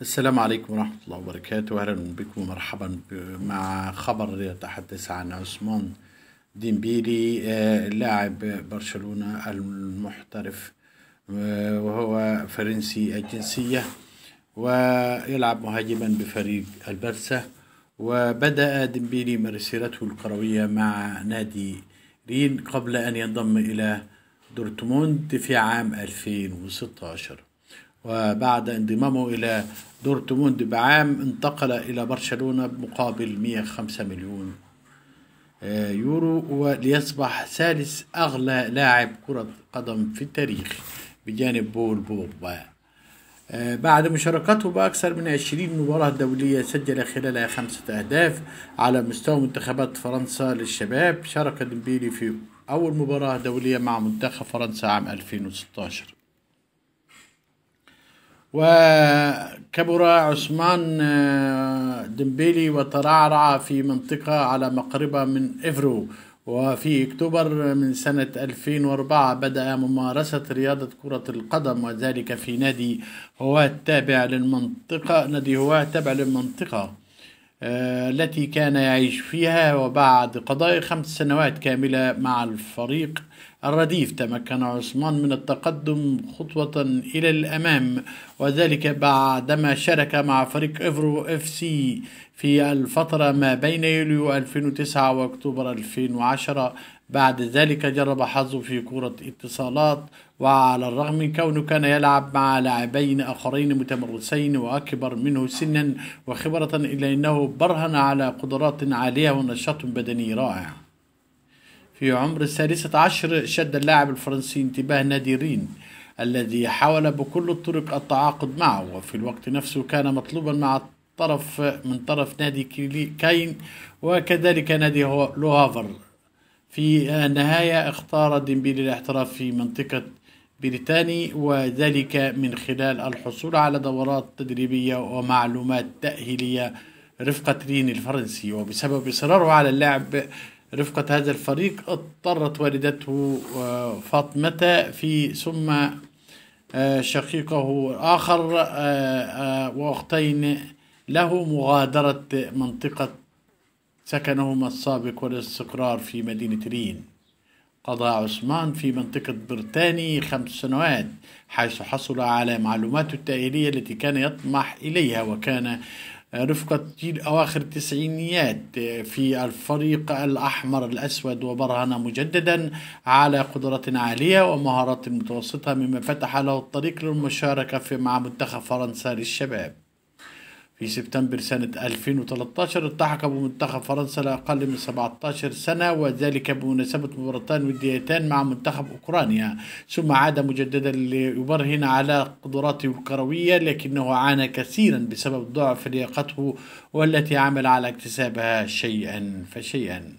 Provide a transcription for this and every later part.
السلام عليكم ورحمة الله وبركاته أهلا بكم ومرحبا مع خبر يتحدث عن عثمان ديمبيلي آه، لاعب برشلونة المحترف آه، وهو فرنسي الجنسية ويلعب مهاجما بفريق البرسا وبدأ ديمبيلي مسيرته الكروية مع نادي رين قبل أن ينضم إلى دورتموند في عام 2016 وبعد انضمامه إلى دورتموند بعام انتقل إلى برشلونة بمقابل 105 مليون آه، يورو وليصبح ثالث أغلى لاعب كرة قدم في التاريخ بجانب بول بوبا آه، بعد مشاركته بأكثر من 20 مباراة دولية سجل خلالها خمسة أهداف على مستوى منتخبات فرنسا للشباب شارك ديمبيلي في أول مباراة دولية مع منتخب فرنسا عام 2016 وكبر عثمان آه، ديمبيلي وترعرع في منطقة على مقربة من إفرو وفي اكتوبر من سنة 2004 بدأ ممارسة رياضة كرة القدم وذلك في نادي هواة التابع للمنطقة نادي هواة التابع للمنطقة آه، التي كان يعيش فيها وبعد قضاء خمس سنوات كاملة مع الفريق الرديف تمكن عثمان من التقدم خطوة إلى الأمام وذلك بعدما شارك مع فريق إفرو إف سي في الفترة ما بين يوليو 2009 وأكتوبر 2010 بعد ذلك جرب حظه في كرة اتصالات وعلى الرغم من كونه كان يلعب مع لاعبين آخرين متمرسين وأكبر منه سنا وخبرة إلا أنه برهن على قدرات عالية ونشاط بدني رائع في عمر السادسة عشر شد اللاعب الفرنسي انتباه نادي رين الذي حاول بكل الطرق التعاقد معه وفي الوقت نفسه كان مطلوبا مع طرف من طرف نادي كاين وكذلك نادي لوهافر في النهاية اختار ديمبيلي الاحتراف في منطقة بريتاني وذلك من خلال الحصول على دورات تدريبية ومعلومات تأهيلية رفقة رين الفرنسي وبسبب إصراره على اللعب رفقة هذا الفريق اضطرت والدته آه، فاطمة في ثم آه، شقيقه الآخر آه، وأختين له مغادرة منطقة سكنهما السابق والاستقرار في مدينة رين قضى عثمان في منطقة برتاني خمس سنوات حيث حصل على معلومات التأهيلية التي كان يطمح إليها وكان رفقة أواخر التسعينيات آه، في الفريق الأحمر الأسود وبرهن مجددا على قدرات عالية ومهارات متوسطة مما فتح له الطريق للمشاركة في مع منتخب فرنسا للشباب في سبتمبر سنة 2013 التحق بمنتخب فرنسا لأقل من 17 سنة وذلك بمناسبة مباراتان وديتان مع منتخب أوكرانيا ثم عاد مجددا ليبرهن على قدراته الكروية لكنه عانى كثيرا بسبب ضعف لياقته والتي عمل على اكتسابها شيئا فشيئا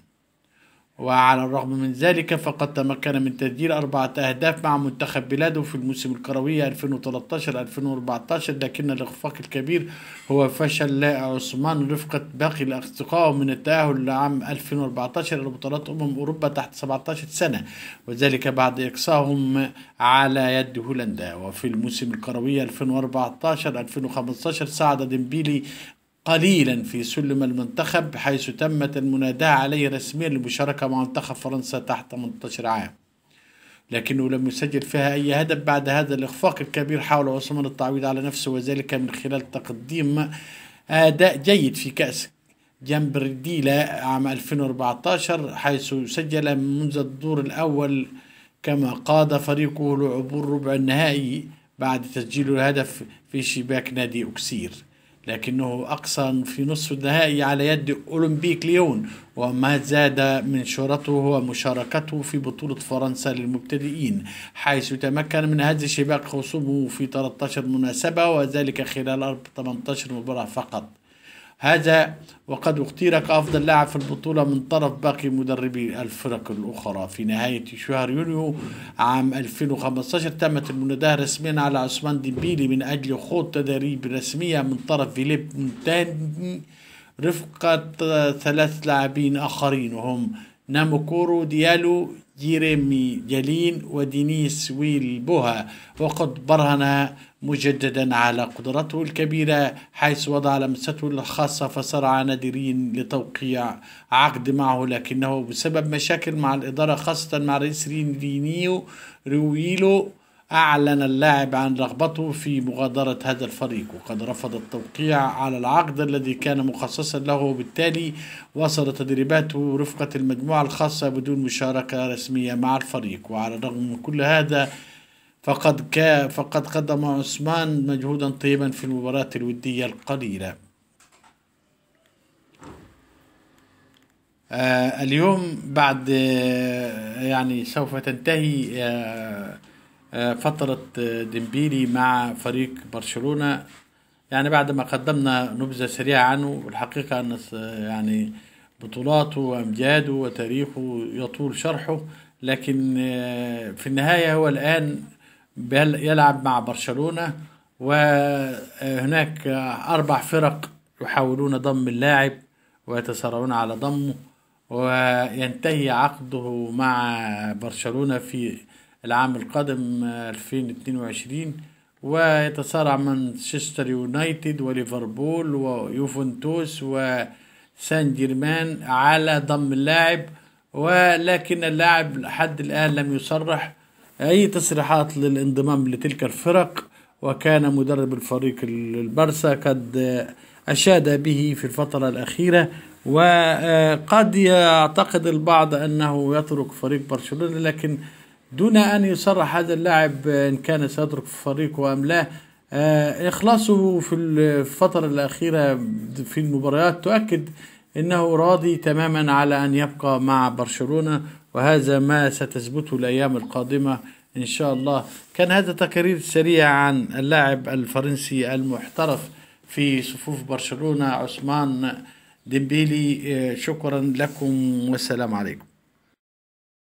وعلى الرغم من ذلك فقد تمكن من تسجيل أربعة أهداف مع منتخب بلاده في الموسم الكروي 2013-2014 لكن الإخفاق الكبير هو فشل عثمان رفقة باقي الأصدقاء من التأهل لعام 2014 لبطولات أمم أوروبا تحت 17 سنة وذلك بعد إقصائهم على يد هولندا وفي الموسم الكروي 2014-2015 ساعد ديمبيلي قليلا في سلم المنتخب حيث تمت المناداة عليه رسميا للمشاركة مع منتخب فرنسا تحت 18 عام لكنه لم يسجل فيها أي هدف بعد هذا الإخفاق الكبير حاول عثمان التعويض على نفسه وذلك من خلال تقديم أداء جيد في كأس جامبرديلا عام 2014 حيث سجل منذ الدور الأول كما قاد فريقه لعبور ربع النهائي بعد تسجيل الهدف في شباك نادي أكسير لكنه أقصى في نصف النهائي على يد أولمبيك ليون وما زاد من شهرته هو مشاركته في بطولة فرنسا للمبتدئين حيث تمكن من هز شباك خصومه في 13 مناسبة وذلك خلال 18 مباراة فقط هذا وقد اختير كأفضل لاعب في البطولة من طرف باقي مدربي الفرق الأخرى في نهاية شهر يونيو عام 2015 تمت المناداة رسميا على عثمان ديمبيلي من أجل خوض تدريب رسمية من طرف فيليب مونتاني رفقة ثلاث لاعبين آخرين وهم ناموكورو ديالو جيريمي جالين ودينيس ويل بوها وقد برهن مجددا على قدرته الكبيرة حيث وضع لمسته الخاصة فصار نادرين لتوقيع عقد معه لكنه بسبب مشاكل مع الإدارة خاصة مع رئيس رينيو رويلو أعلن اللاعب عن رغبته في مغادرة هذا الفريق وقد رفض التوقيع على العقد الذي كان مخصصا له وبالتالي وصل تدريباته رفقة المجموعة الخاصة بدون مشاركة رسمية مع الفريق وعلى الرغم من كل هذا فقد كا فقد قدم عثمان مجهودا طيبا في المباراة الودية القليلة آه اليوم بعد آه يعني سوف تنتهي آه آه، فترة آه، ديمبيلي مع فريق برشلونة يعني بعد ما قدمنا نبذة سريعة عنه والحقيقه أن آه، يعني بطولاته وأمجاده وتاريخه يطول شرحه لكن في النهاية هو الآن يلعب مع برشلونة وهناك أربع فرق يحاولون ضم اللاعب ويتسارعون على ضمه وينتهي عقده مع برشلونة في العام القادم 2022 آه، ويتصارع مانشستر يونايتد وليفربول ويوفنتوس وسان جيرمان على ضم اللاعب ولكن اللاعب لحد الآن لم يصرح أي تصريحات للانضمام لتلك الفرق وكان مدرب الفريق البرسا قد أشاد به في الفترة الأخيرة وقد يعتقد البعض أنه يترك فريق برشلونة لكن دون أن يصرح هذا اللاعب إن كان سيترك في فريقه أم لا آه، إخلاصه في الفترة الأخيرة في المباريات تؤكد أنه راضي تماما على أن يبقى مع برشلونة وهذا ما ستثبته الأيام القادمة إن شاء الله كان هذا تقرير سريع عن اللاعب الفرنسي المحترف في صفوف برشلونة عثمان ديمبيلي آه، شكرا لكم والسلام عليكم